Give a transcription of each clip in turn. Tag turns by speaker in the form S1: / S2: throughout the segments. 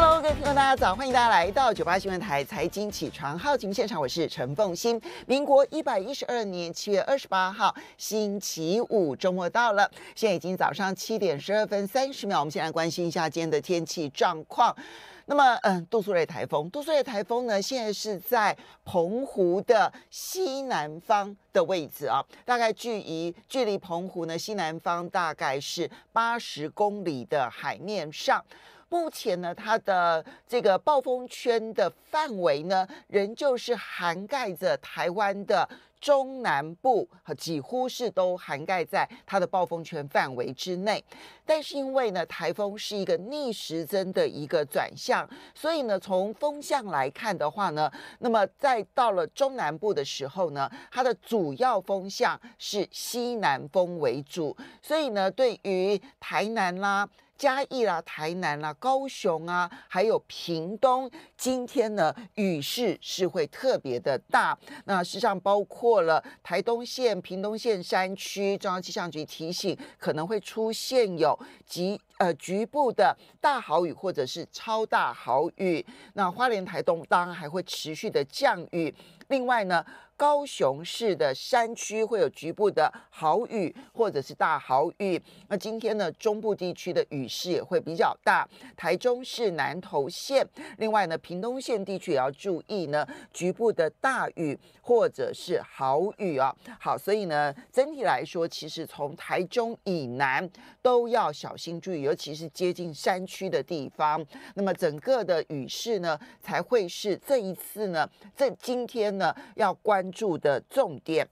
S1: Hello，各位听众，大家早！欢迎大家来到九八新闻台财经起床号节目现场，我是陈凤欣。民国一百一十二年七月二十八号，星期五，周末到了，现在已经早上七点十二分三十秒。我们先来关心一下今天的天气状况。那么，嗯，杜苏芮台风，杜苏芮台风呢，现在是在澎湖的西南方的位置啊，大概距离距离澎湖呢西南方大概是八十公里的海面上。目前呢，它的这个暴风圈的范围呢，仍旧是涵盖着台湾的中南部，几乎是都涵盖在它的暴风圈范围之内。但是因为呢，台风是一个逆时针的一个转向，所以呢，从风向来看的话呢，那么在到了中南部的时候呢，它的主要风向是西南风为主，所以呢，对于台南啦。嘉义啦、台南啦、高雄啊，还有屏东，今天呢雨势是会特别的大。那事实上包括了台东县、屏东县山区，中央气象局提醒可能会出现有局呃局部的大豪雨或者是超大豪雨。那花莲、台东当然还会持续的降雨。另外呢。高雄市的山区会有局部的豪雨或者是大豪雨。那今天呢，中部地区的雨势也会比较大。台中市南投县，另外呢，屏东县地区也要注意呢，局部的大雨或者是豪雨啊。好，所以呢，整体来说，其实从台中以南都要小心注意，尤其是接近山区的地方。那么整个的雨势呢，才会是这一次呢，这今天呢要关。注的重点。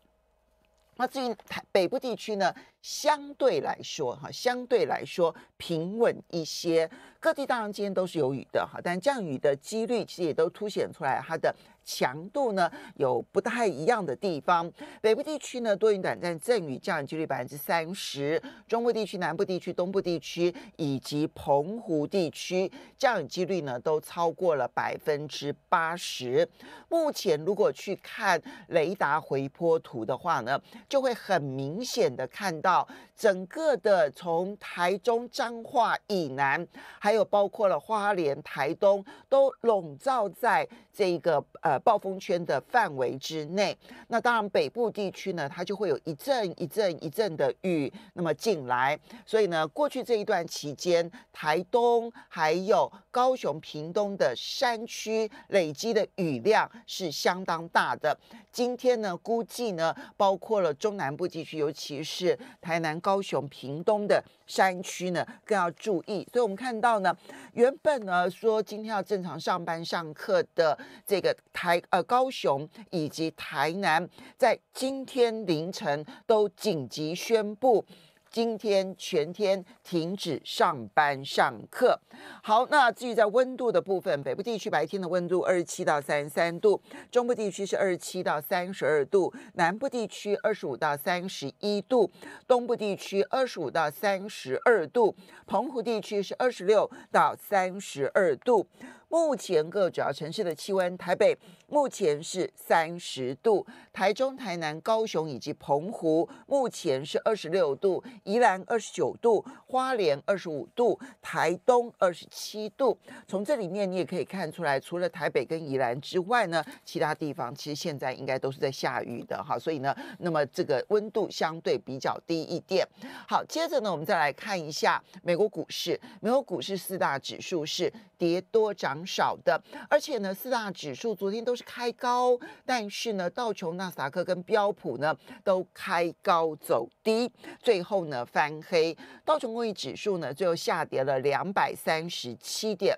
S1: 那至于台北部地区呢？相对来说，哈，相对来说平稳一些。各地当然今天都是有雨的，哈，但降雨的几率其实也都凸显出来，它的强度呢有不太一样的地方。北部地区呢多云短暂阵雨，降雨几率百分之三十；中部地区、南部地区、东部地区以及澎湖地区降雨几率呢都超过了百分之八十。目前如果去看雷达回波图的话呢，就会很明显的看到。整个的从台中彰化以南，还有包括了花莲、台东，都笼罩在这一个呃暴风圈的范围之内。那当然，北部地区呢，它就会有一阵一阵一阵的雨那么进来。所以呢，过去这一段期间，台东还有高雄、屏东的山区累积的雨量是相当大的。今天呢，估计呢，包括了中南部地区，尤其是。台南、高雄、屏东的山区呢，更要注意。所以，我们看到呢，原本呢说今天要正常上班上课的这个台呃高雄以及台南，在今天凌晨都紧急宣布。今天全天停止上班上课。好，那至于在温度的部分，北部地区白天的温度二十七到三十三度，中部地区是二十七到三十二度，南部地区二十五到三十一度，东部地区二十五到三十二度，澎湖地区是二十六到三十二度。目前各主要城市的气温，台北目前是三十度，台中、台南、高雄以及澎湖目前是二十六度，宜兰二十九度，花莲二十五度，台东二十七度。从这里面你也可以看出来，除了台北跟宜兰之外呢，其他地方其实现在应该都是在下雨的哈，所以呢，那么这个温度相对比较低一点。好，接着呢，我们再来看一下美国股市，美国股市四大指数是。跌多涨少的，而且呢，四大指数昨天都是开高，但是呢，道琼、纳斯达克跟标普呢都开高走低，最后呢翻黑。道琼工业指数呢最后下跌了两百三十七点。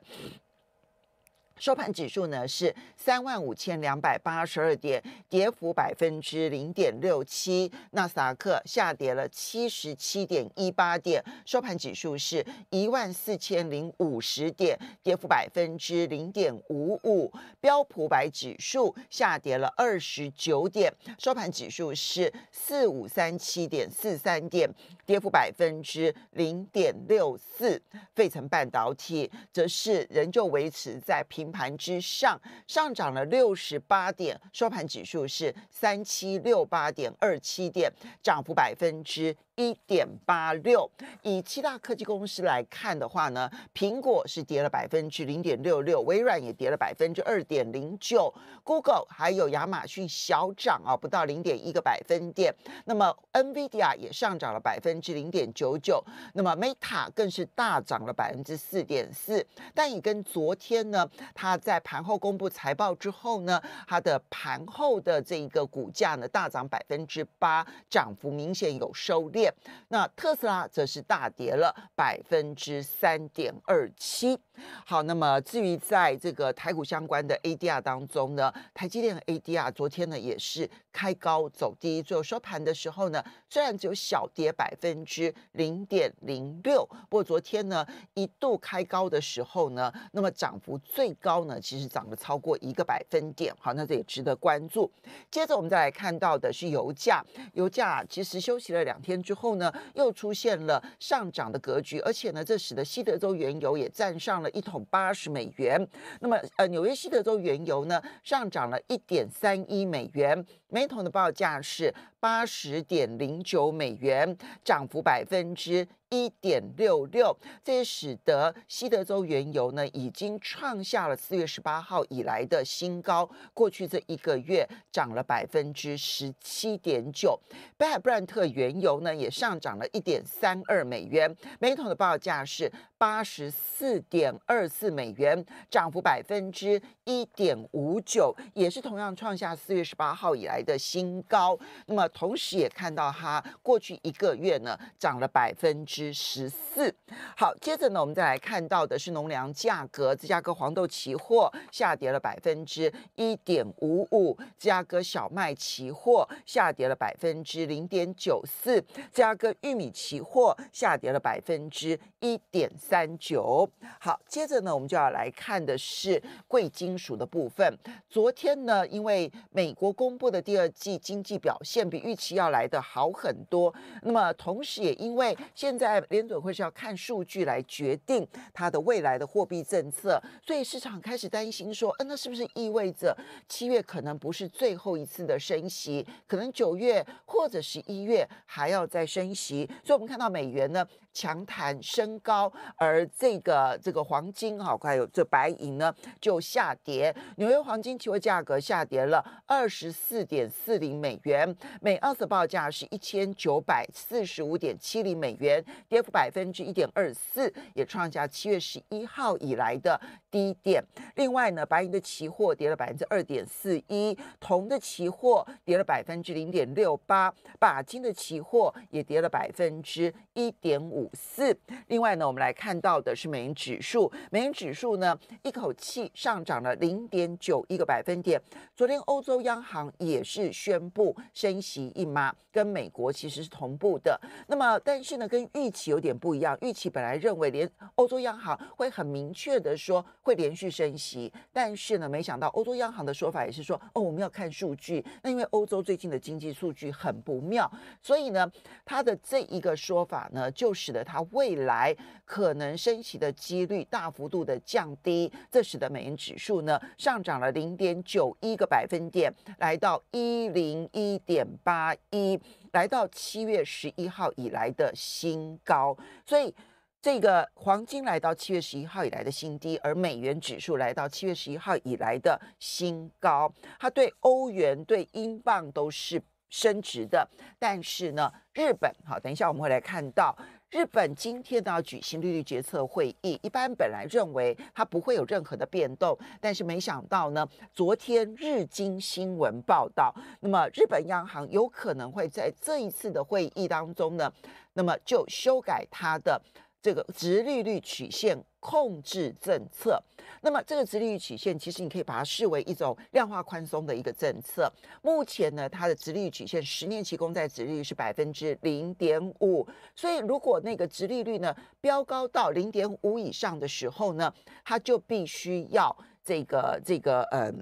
S1: 收盘指数呢是三万五千两百八十二点，跌幅百分之零点六七。纳斯达克下跌了七十七点一八点，收盘指数是一万四千零五十点，跌幅百分之零点五五。标普百指数下跌了二十九点，收盘指数是四五三七点四三点，跌幅百分之零点六四。费城半导体则是仍旧维持在平。盘之上上涨了六十八点，收盘指数是三七六八点二七点，涨幅百分之。一点八六，以七大科技公司来看的话呢，苹果是跌了百分之零点六六，微软也跌了百分之二点零九，Google 还有亚马逊小涨啊，不到零点一个百分点。那么 NVIDIA 也上涨了百分之零点九九，那么 Meta 更是大涨了百分之四点四。但也跟昨天呢，它在盘后公布财报之后呢，它的盘后的这一个股价呢大涨百分之八，涨幅明显有收敛。那特斯拉则是大跌了百分之三点二七。好，那么至于在这个台股相关的 ADR 当中呢，台积电 ADR 昨天呢也是开高走低，最后收盘的时候呢，虽然只有小跌百分之零点零六，不过昨天呢一度开高的时候呢，那么涨幅最高呢，其实涨了超过一个百分点。好，那这也值得关注。接着我们再来看到的是油价，油价其实休息了两天之后呢，又出现了上涨的格局，而且呢，这使得西德州原油也站上了一桶八十美元。那么，呃，纽约西德州原油呢，上涨了一点三一美元，每桶的报价是。八十点零九美元，涨幅百分之一点六六，这也使得西德州原油呢已经创下了四月十八号以来的新高，过去这一个月涨了百分之十七点九。北海布兰特原油呢也上涨了一点三二美元，每桶的报价是八十四点二四美元，涨幅百分之一点五九，也是同样创下四月十八号以来的新高。那么同时也看到它过去一个月呢涨了百分之十四。好，接着呢我们再来看到的是农粮价格，芝加哥黄豆期货下跌了百分之一点五五，芝加哥小麦期货下跌了百分之零点九四，芝加哥玉米期货下跌了百分之一点三九。好，接着呢我们就要来看的是贵金属的部分。昨天呢因为美国公布的第二季经济表现比预期要来的好很多，那么同时也因为现在联准会是要看数据来决定它的未来的货币政策，所以市场开始担心说，嗯，那是不是意味着七月可能不是最后一次的升息，可能九月或者是一月还要再升息？所以，我们看到美元呢？强弹升高，而这个这个黄金哈，还有这白银呢，就下跌。纽约黄金期货价格下跌了二十四点四零美元，每盎司报价是一千九百四十五点七零美元，跌幅百分之一点二四，也创下七月十一号以来的低点。另外呢，白银的期货跌了百分之二点四一，铜的期货跌了百分之零点六八，钯金的期货也跌了百分之一点五。四。另外呢，我们来看到的是美元指数，美元指数呢一口气上涨了零点九一个百分点。昨天欧洲央行也是宣布升息一码，跟美国其实是同步的。那么，但是呢，跟预期有点不一样。预期本来认为连欧洲央行会很明确的说会连续升息，但是呢，没想到欧洲央行的说法也是说，哦，我们要看数据。那因为欧洲最近的经济数据很不妙，所以呢，他的这一个说法呢，就是。使得它未来可能升息的几率大幅度的降低，这使得美元指数呢上涨了零点九一个百分点，来到一零一点八一，来到七月十一号以来的新高。所以这个黄金来到七月十一号以来的新低，而美元指数来到七月十一号以来的新高，它对欧元、对英镑都是升值的。但是呢，日本好，等一下我们会来看到。日本今天呢要举行利率决策会议，一般本来认为它不会有任何的变动，但是没想到呢，昨天日经新闻报道，那么日本央行有可能会在这一次的会议当中呢，那么就修改它的这个直利率曲线。控制政策，那么这个直利率曲线，其实你可以把它视为一种量化宽松的一个政策。目前呢，它的直利率曲线十年期公债直利率是百分之零点五，所以如果那个直利率呢，飙高到零点五以上的时候呢，它就必须要这个这个呃。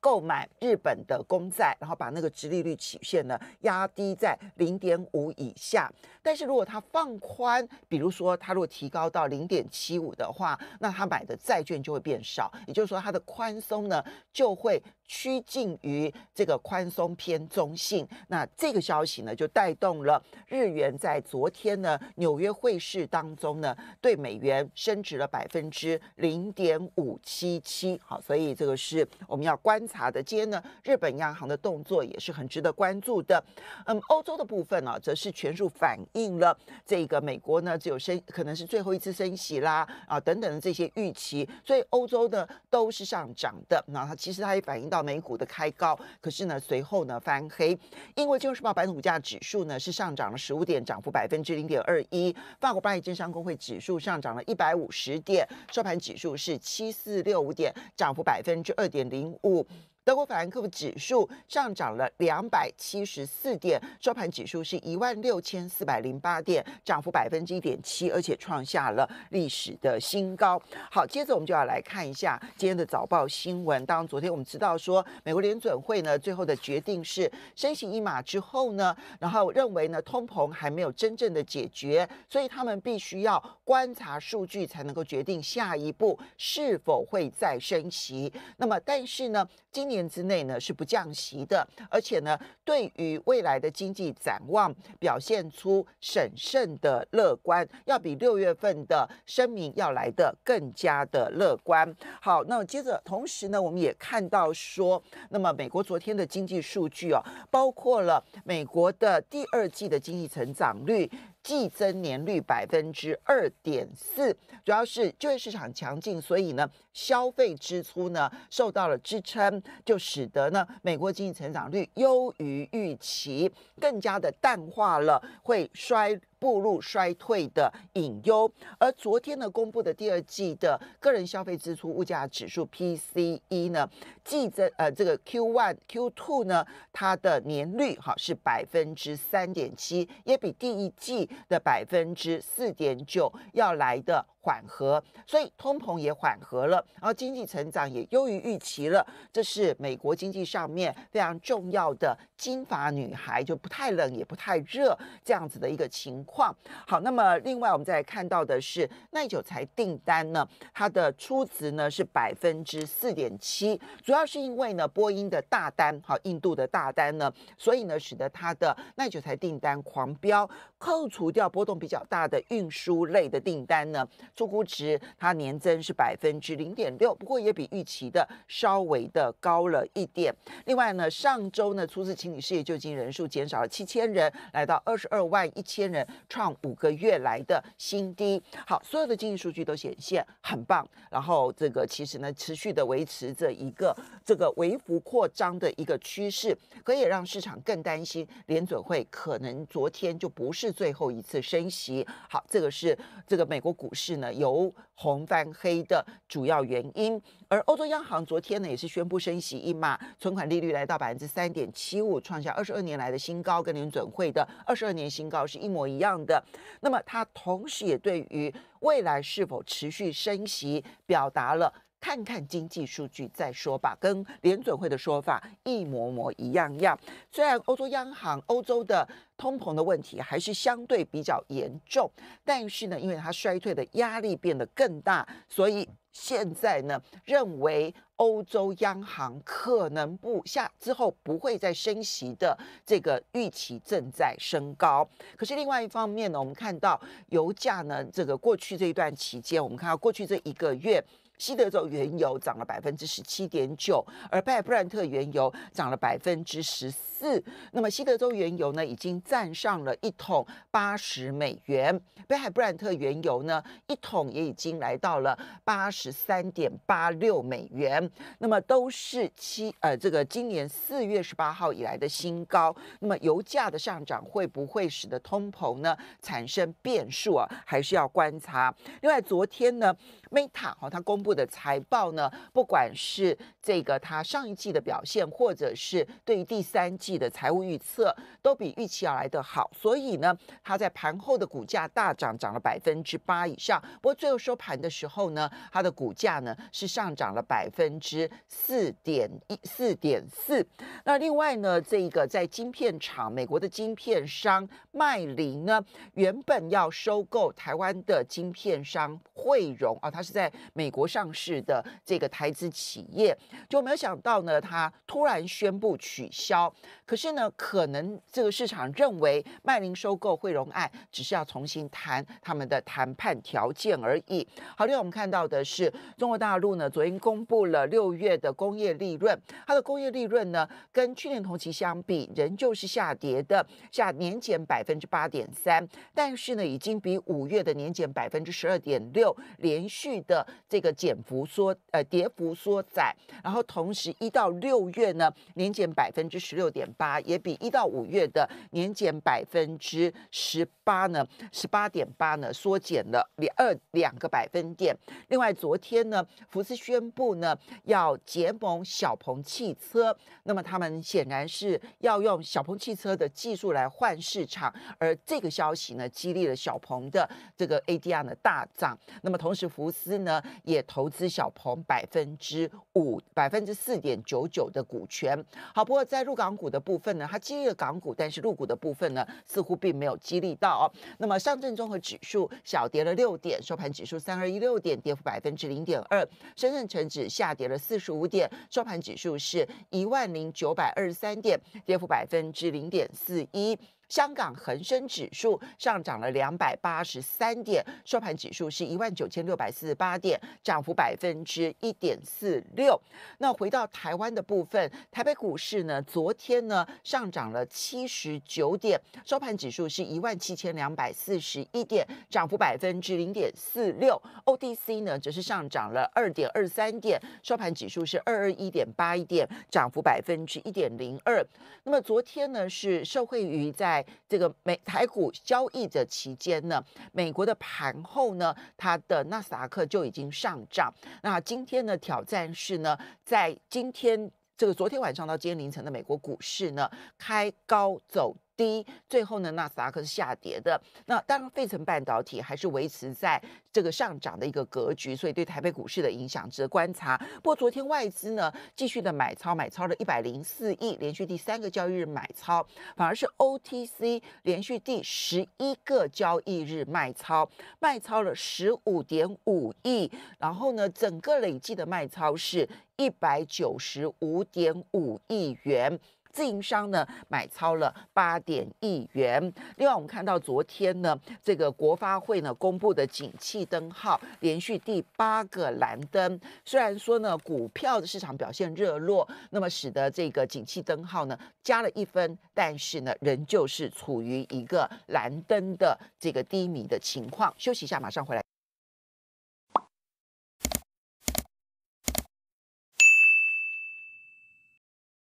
S1: 购买日本的公债，然后把那个直利率曲线呢压低在零点五以下。但是如果它放宽，比如说它如果提高到零点七五的话，那它买的债券就会变少，也就是说它的宽松呢就会。趋近于这个宽松偏中性，那这个消息呢就带动了日元在昨天的纽约汇市当中呢对美元升值了百分之零点五七七，好，所以这个是我们要观察的。今天呢，日本央行的动作也是很值得关注的。嗯，欧洲的部分呢，则是全数反映了这个美国呢只有升，可能是最后一次升息啦啊等等的这些预期，所以欧洲呢都是上涨的。那它其实它也反映到。到美股的开高，可是呢，随后呢翻黑。英国金融时报白铜价指数呢是上涨了十五点，涨幅百分之零点二一。法国巴黎经商工会指数上涨了一百五十点，收盘指数是七四六五点，涨幅百分之二点零五。德国法兰克福指数上涨了两百七十四点，收盘指数是一万六千四百零八点，涨幅百分之一点七，而且创下了历史的新高。好，接着我们就要来看一下今天的早报新闻。当然，昨天我们知道说，美国联准会呢，最后的决定是升息一码之后呢，然后认为呢，通膨还没有真正的解决，所以他们必须要观察数据才能够决定下一步是否会再升息。那么，但是呢，今年。年之内呢是不降息的，而且呢，对于未来的经济展望表现出审慎的乐观，要比六月份的声明要来的更加的乐观。好，那接着同时呢，我们也看到说，那么美国昨天的经济数据哦，包括了美国的第二季的经济成长率。季增年率百分之二点四，主要是就业市场强劲，所以呢，消费支出呢受到了支撑，就使得呢美国经济成长率优于预期，更加的淡化了会衰。步入衰退的隐忧，而昨天呢公布的第二季的个人消费支出物价指数 PCE 呢，季增呃这个 q one q two 呢，它的年率哈是百分之三点七，也比第一季的百分之四点九要来的缓和，所以通膨也缓和了，然后经济成长也优于预期了，这是美国经济上面非常重要的金发女孩就不太冷也不太热这样子的一个情。况好，那么另外我们再看到的是耐久材订单呢，它的初值呢是百分之四点七，主要是因为呢波音的大单，好印度的大单呢，所以呢使得它的耐久材订单狂飙，扣除掉波动比较大的运输类的订单呢，出估值它年增是百分之零点六，不过也比预期的稍微的高了一点。另外呢，上周呢初次清理失业救济人数减少了七千人，来到二十二万一千人。创五个月来的新低。好，所有的经济数据都显现很棒，然后这个其实呢，持续的维持着一个这个微幅扩张的一个趋势，可以让市场更担心联准会可能昨天就不是最后一次升息。好，这个是这个美国股市呢由红翻黑的主要原因。而欧洲央行昨天呢，也是宣布升息一码，存款利率来到百分之三点七五，创下二十二年来的新高，跟联准会的二十二年新高是一模一样的。那么它同时也对于未来是否持续升息，表达了看看经济数据再说吧，跟联准会的说法一模模一样样。虽然欧洲央行欧洲的通膨的问题还是相对比较严重，但是呢，因为它衰退的压力变得更大，所以。现在呢，认为欧洲央行可能不下之后不会再升息的这个预期正在升高。可是另外一方面呢，我们看到油价呢，这个过去这一段期间，我们看到过去这一个月。西德州原油涨了百分之十七点九，而北海布兰特原油涨了百分之十四。那么西德州原油呢，已经站上了一桶八十美元；北海布兰特原油呢，一桶也已经来到了八十三点八六美元。那么都是七呃，这个今年四月十八号以来的新高。那么油价的上涨会不会使得通膨呢产生变数啊？还是要观察。另外，昨天呢，Meta 哈，它公部的财报呢，不管是这个它上一季的表现，或者是对于第三季的财务预测，都比预期要来得好。所以呢，它在盘后的股价大涨，涨了百分之八以上。不过最后收盘的时候呢，它的股价呢是上涨了百分之四点一四点四。那另外呢，这个在晶片厂，美国的晶片商麦林呢，原本要收购台湾的晶片商汇荣啊，它是在美国。上市的这个台资企业，就没有想到呢，他突然宣布取消。可是呢，可能这个市场认为麦林收购汇融案只是要重新谈他们的谈判条件而已。好，另外我们看到的是，中国大陆呢昨天公布了六月的工业利润，它的工业利润呢跟去年同期相比仍旧是下跌的，下年减百分之八点三，但是呢已经比五月的年减百分之十二点六，连续的这个。跌幅缩呃，跌幅缩窄，然后同时一到六月呢，年减百分之十六点八，也比一到五月的年减百分之十八呢，十八点八呢，缩减了两二两个百分点。另外，昨天呢，福斯宣布呢要结盟小鹏汽车，那么他们显然是要用小鹏汽车的技术来换市场，而这个消息呢，激励了小鹏的这个 ADR 呢大涨。那么同时，福斯呢也。投资小鹏百分之五、百分之四点九九的股权。好，不过在入港股的部分呢，它激励了港股，但是入股的部分呢，似乎并没有激励到哦。那么上证综合指数小跌了六点，收盘指数三二一六点，跌幅百分之零点二；深圳成指下跌了四十五点，收盘指数是一万零九百二十三点，跌幅百分之零点四一。香港恒生指数上涨了两百八十三点，收盘指数是一万九千六百四十八点，涨幅百分之一点四六。那回到台湾的部分，台北股市呢，昨天呢上涨了七十九点，收盘指数是一万七千两百四十一点，涨幅百分之零点四六。OTC 呢则是上涨了二点二三点，收盘指数是二二一点八一点，涨幅百分之一点零二。那么昨天呢是受惠于在在这个美台股交易的期间呢，美国的盘后呢，它的纳斯达克就已经上涨。那今天的挑战是呢，在今天这个昨天晚上到今天凌晨的美国股市呢，开高走。低，最后呢，纳斯达克是下跌的。那当然，费城半导体还是维持在这个上涨的一个格局，所以对台北股市的影响值得观察。不过，昨天外资呢继续的买超，买超了一百零四亿，连续第三个交易日买超，反而是 OTC 连续第十一个交易日卖超，卖超了十五点五亿，然后呢，整个累计的卖超是一百九十五点五亿元。自营商呢买超了八点亿元。另外，我们看到昨天呢，这个国发会呢公布的景气灯号连续第八个蓝灯。虽然说呢，股票的市场表现热络，那么使得这个景气灯号呢加了一分，但是呢，仍旧是处于一个蓝灯的这个低迷的情况。休息一下，马上回来。